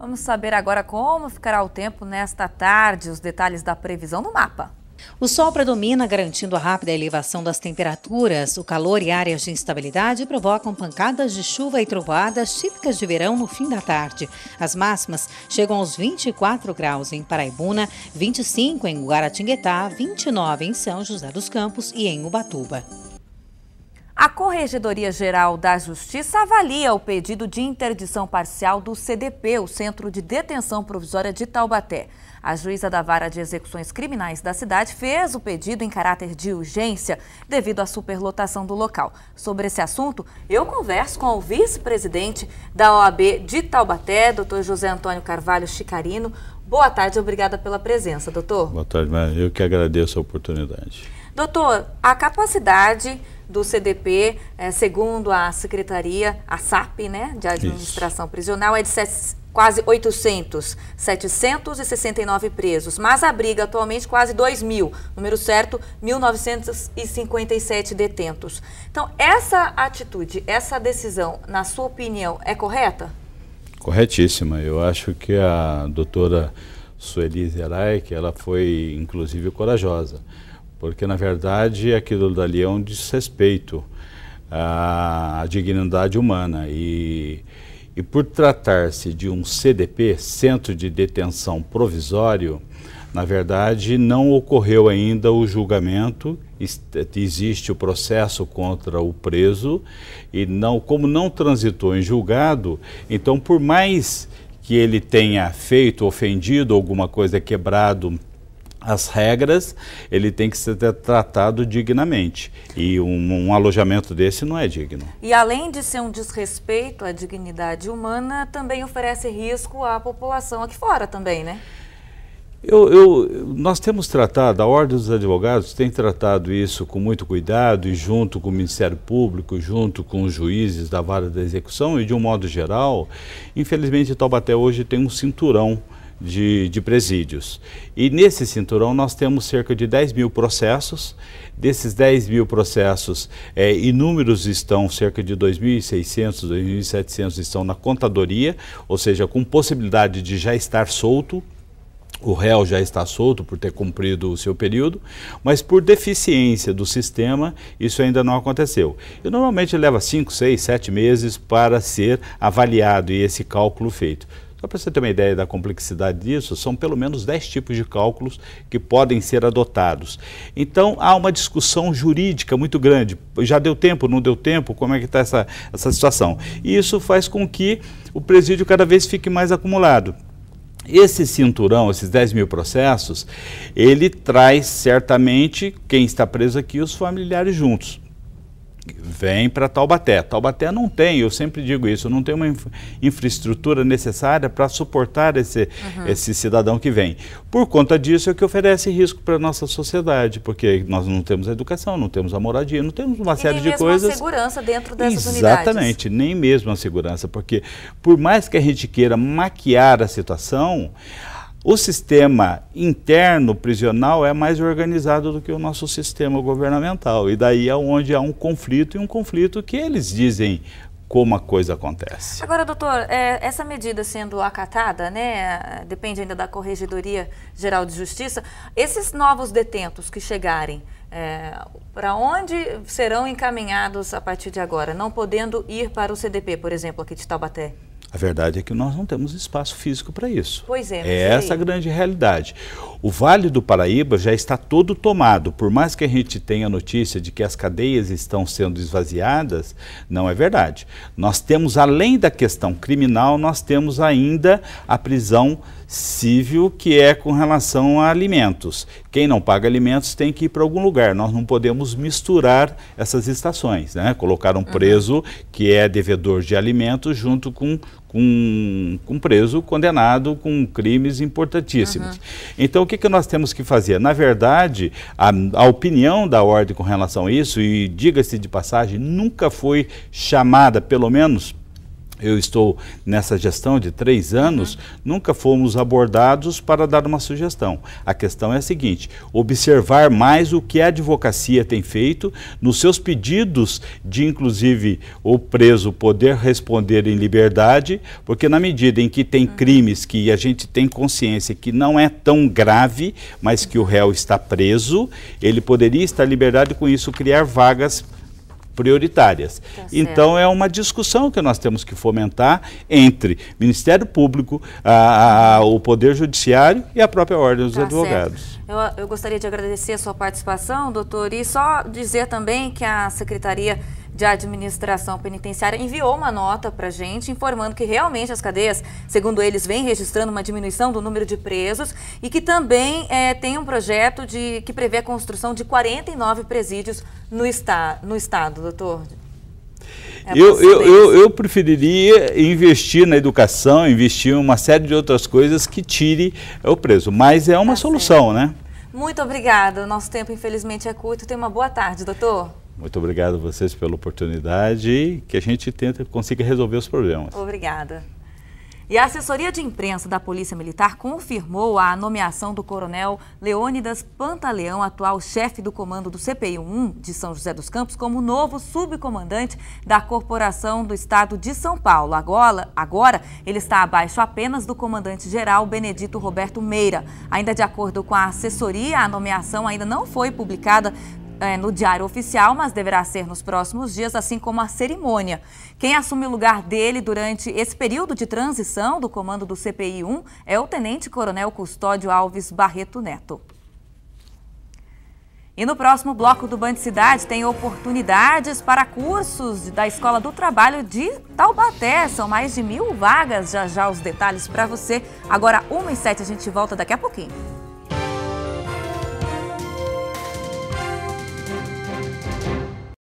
Vamos saber agora como ficará o tempo nesta tarde, os detalhes da previsão no mapa. O sol predomina, garantindo a rápida elevação das temperaturas. O calor e áreas de instabilidade provocam pancadas de chuva e trovoadas típicas de verão no fim da tarde. As máximas chegam aos 24 graus em Paraibuna, 25 em Guaratinguetá, 29 em São José dos Campos e em Ubatuba. A Corregedoria Geral da Justiça avalia o pedido de interdição parcial do CDP, o Centro de Detenção Provisória de Taubaté. A juíza da Vara de Execuções Criminais da cidade fez o pedido em caráter de urgência devido à superlotação do local. Sobre esse assunto, eu converso com o vice-presidente da OAB de Taubaté, Dr. José Antônio Carvalho Chicarino. Boa tarde, obrigada pela presença, doutor. Boa tarde, Maria. Eu que agradeço a oportunidade. Doutor, a capacidade do CDP, é, eh, segundo a Secretaria, a SAP, né, de Administração Isso. Prisional, é de quase 800, 769 presos, mas abriga atualmente quase 2 mil, número certo, 1.957 detentos. Então, essa atitude, essa decisão, na sua opinião, é correta? Corretíssima. Eu acho que a doutora Sueli Zeray, que ela foi, inclusive, corajosa porque na verdade aquilo dali é um desrespeito à, dignidade humana. E, e por tratar-se de um CDP, Centro de Detenção Provisório, na verdade não ocorreu ainda o julgamento, existe o processo contra o preso, e não, como não transitou em julgado, então por mais que ele tenha feito, ofendido alguma coisa, quebrado as regras, ele tem que ser tratado dignamente. E um, um, alojamento desse não é digno. E além de ser um desrespeito à dignidade humana, também oferece risco à população aqui fora também, né? Eu, eu, nós temos tratado, a Ordem dos Advogados tem tratado isso com muito cuidado e junto com o Ministério Público, junto com os juízes da vara da execução e de um modo geral, infelizmente Taubaté hoje tem um cinturão de, de, presídios. E nesse cinturão nós temos cerca de 10 mil processos. Desses 10 mil processos, é, inúmeros estão, cerca de 2.600, 2.700 estão na contadoria, ou seja, com possibilidade de já estar solto. O réu já está solto por ter cumprido o seu período, mas por deficiência do sistema, isso ainda não aconteceu. E normalmente leva 5, 6, 7 meses para ser avaliado e esse cálculo feito. Só para você ter uma ideia da complexidade disso, são pelo menos 10 tipos de cálculos que podem ser adotados. Então há uma discussão jurídica muito grande. Já deu tempo, não deu tempo? Como é que está essa, essa situação? E isso faz com que o presídio cada vez fique mais acumulado. Esse cinturão, esses 10 mil processos, ele traz certamente quem está preso aqui os familiares juntos vem para Taubaté. Taubaté não tem, eu sempre digo isso, não tem uma infra infraestrutura necessária para suportar esse, uhum. esse cidadão que vem. Por conta disso é que oferece risco para a nossa sociedade, porque nós não temos a educação, não temos a moradia, não temos uma e série de coisas. Nem mesmo a segurança dentro dessas Exatamente, unidades. Exatamente, nem mesmo a segurança, porque por mais que a gente queira maquiar a situação, o sistema interno prisional é mais organizado do que o nosso sistema governamental. E daí é onde há um conflito, e um conflito que eles dizem como a coisa acontece. Agora, doutor, é, essa medida sendo acatada, né, depende ainda da Corregedoria Geral de Justiça, esses novos detentos que chegarem, é, para onde serão encaminhados a partir de agora, não podendo ir para o CDP, por exemplo, aqui de Taubaté? A verdade é que nós não temos espaço físico para isso. Pois é. É essa a grande realidade. O Vale do Paraíba já está todo tomado. Por mais que a gente tenha notícia de que as cadeias estão sendo esvaziadas, não é verdade. Nós temos, além da questão criminal, nós temos ainda a prisão civil, que é com relação a alimentos. Quem não paga alimentos tem que ir para algum lugar. Nós não podemos misturar essas estações, né? Colocar um preso que é devedor de alimentos junto com com, com preso condenado com crimes importantíssimos. Uhum. Então, o que, que nós temos que fazer? Na verdade, a, a opinião da ordem com relação a isso, e diga-se de passagem, nunca foi chamada, pelo menos eu estou nessa gestão de três anos, uhum. nunca fomos abordados para dar uma sugestão. A questão é a seguinte: observar mais o que a advocacia tem feito nos seus pedidos de, inclusive, o preso poder responder em liberdade, porque na medida em que tem uhum. crimes que a gente tem consciência que não é tão grave, mas que o réu está preso, ele poderia estar em liberdade com isso criar vagas prioritárias. Tá então é uma discussão que nós temos que fomentar entre Ministério Público, a, a, o Poder Judiciário e a própria Ordem dos tá Advogados. Eu, eu gostaria de agradecer a sua participação, doutor, e só dizer também que a Secretaria de Administração Penitenciária enviou uma nota para a gente informando que realmente as cadeias, segundo eles, vem registrando uma diminuição do número de presos e que também é, tem um projeto de, que prevê a construção de 49 presídios no, esta, no Estado, doutor. É eu, eu, eu, eu, preferiria investir na educação, investir em uma série de outras coisas que tire o preso. Mas é uma tá solução, certo. né? Muito obrigada. Nosso tempo, infelizmente, é curto. Tenha uma boa tarde, doutor. Muito obrigado a vocês pela oportunidade e que a gente tenta consiga resolver os problemas. Obrigada. E a assessoria de imprensa da Polícia Militar confirmou a nomeação do coronel Leônidas Pantaleão, atual chefe do comando do CPI-1 de São José dos Campos, como novo subcomandante da Corporação do Estado de São Paulo. Agora, agora ele está abaixo apenas do comandante-geral Benedito Roberto Meira. Ainda de acordo com a assessoria, a nomeação ainda não foi publicada é, no Diário Oficial, mas deverá ser nos próximos dias, assim como a cerimônia. Quem assume o lugar dele durante esse período de transição do comando do CPI 1 é o Tenente Coronel Custódio Alves Barreto Neto. E no próximo bloco do Band Cidade tem oportunidades para cursos da Escola do Trabalho de Taubaté. São mais de mil vagas. Já já os detalhes para você. Agora, 1 e 7, a gente volta daqui a pouquinho.